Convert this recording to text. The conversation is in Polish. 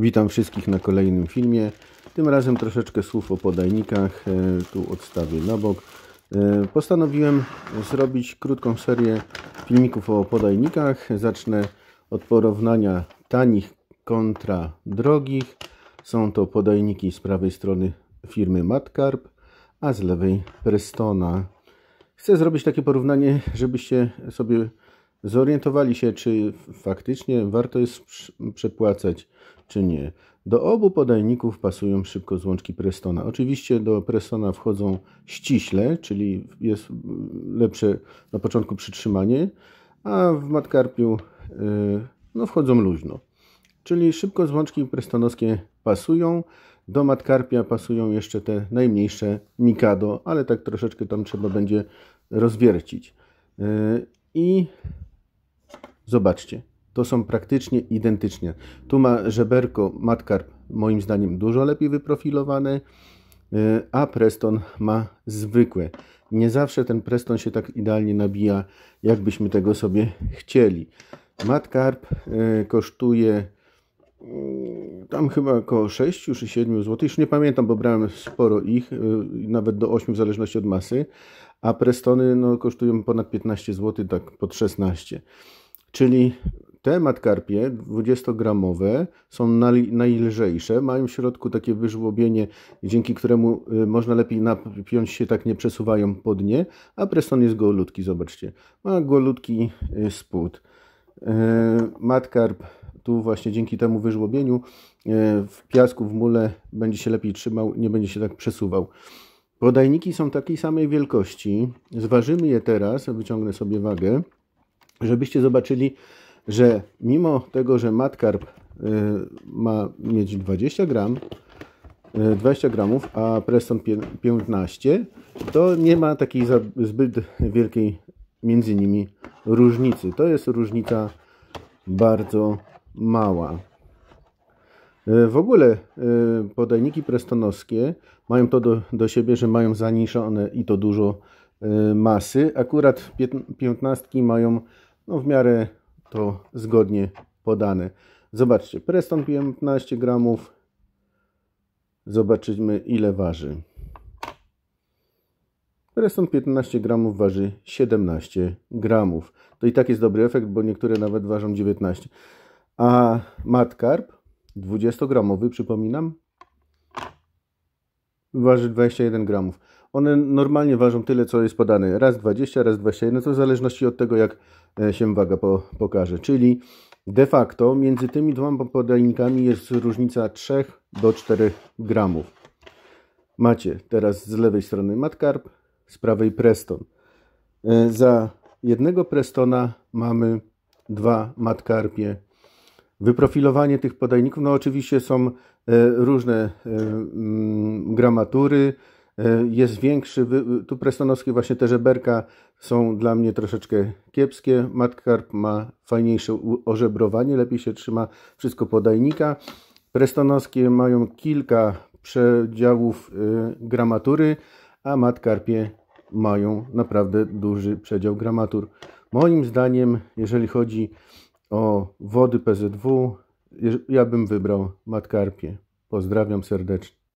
Witam wszystkich na kolejnym filmie. Tym razem troszeczkę słów o podajnikach. E, tu odstawię na bok. E, postanowiłem zrobić krótką serię filmików o podajnikach. Zacznę od porównania tanich kontra drogich. Są to podajniki z prawej strony firmy Matkarp, a z lewej Prestona. Chcę zrobić takie porównanie, żebyście sobie zorientowali się, czy faktycznie warto jest przepłacać, czy nie. Do obu podajników pasują szybko złączki Prestona. Oczywiście do Prestona wchodzą ściśle, czyli jest lepsze na początku przytrzymanie, a w matkarpiu y, no, wchodzą luźno. Czyli szybko złączki prestonowskie pasują. Do matkarpia pasują jeszcze te najmniejsze Mikado, ale tak troszeczkę tam trzeba będzie rozwiercić. Y, I Zobaczcie, to są praktycznie identyczne. Tu ma żeberko Matkarp moim zdaniem dużo lepiej wyprofilowane, y, a Preston ma zwykłe. Nie zawsze ten Preston się tak idealnie nabija, jakbyśmy tego sobie chcieli. Matkarp y, kosztuje y, tam chyba około 6 czy 7 zł, już nie pamiętam, bo brałem sporo ich, nawet do 8 w zależności od masy, a Prestony no, kosztują ponad 15 zł, tak pod 16 zł. Czyli te matkarpie 20-gramowe są najlżejsze, mają w środku takie wyżłobienie, dzięki któremu y, można lepiej napiąć się, tak nie przesuwają po dnie, a Preston jest golutki, zobaczcie. Ma golutki y, spód. Y, matkarp tu właśnie dzięki temu wyżłobieniu w piasku, w mule będzie się lepiej trzymał, nie będzie się tak przesuwał. Podajniki są takiej samej wielkości. Zważymy je teraz, wyciągnę sobie wagę żebyście zobaczyli, że mimo tego, że matkarp y, ma mieć 20 gram, 20 y, gramów, a Preston 15, to nie ma takiej zbyt wielkiej między nimi różnicy. To jest różnica bardzo mała. Y, w ogóle podajniki prestonowskie mają to do, do siebie, że mają zaniszone i to dużo masy. Akurat piętnastki mają no w miarę to zgodnie podane. Zobaczcie, Preston 15 gramów. Zobaczymy ile waży. Preston 15 gramów waży 17 gramów. To i tak jest dobry efekt, bo niektóre nawet ważą 19. A matkarp 20 gramowy, przypominam, waży 21 gramów. One normalnie ważą tyle, co jest podane. Raz 20, raz 21, to w zależności od tego, jak e, się waga po, pokaże. Czyli de facto między tymi dwoma podajnikami jest różnica 3 do 4 gramów. Macie teraz z lewej strony matkarp, z prawej preston. E, za jednego prestona mamy dwa matkarpie. Wyprofilowanie tych podajników, no oczywiście są e, różne gramatury, Y, jest większy. Y, tu Prestonowski właśnie te żeberka są dla mnie troszeczkę kiepskie. Matkarp ma fajniejsze ożebrowanie, lepiej się trzyma wszystko podajnika. Prestonowskie mają kilka przedziałów y, gramatury, a matkarpie mają naprawdę duży przedział gramatur. Moim zdaniem, jeżeli chodzi o wody PZW, ja bym wybrał matkarpie. Pozdrawiam serdecznie.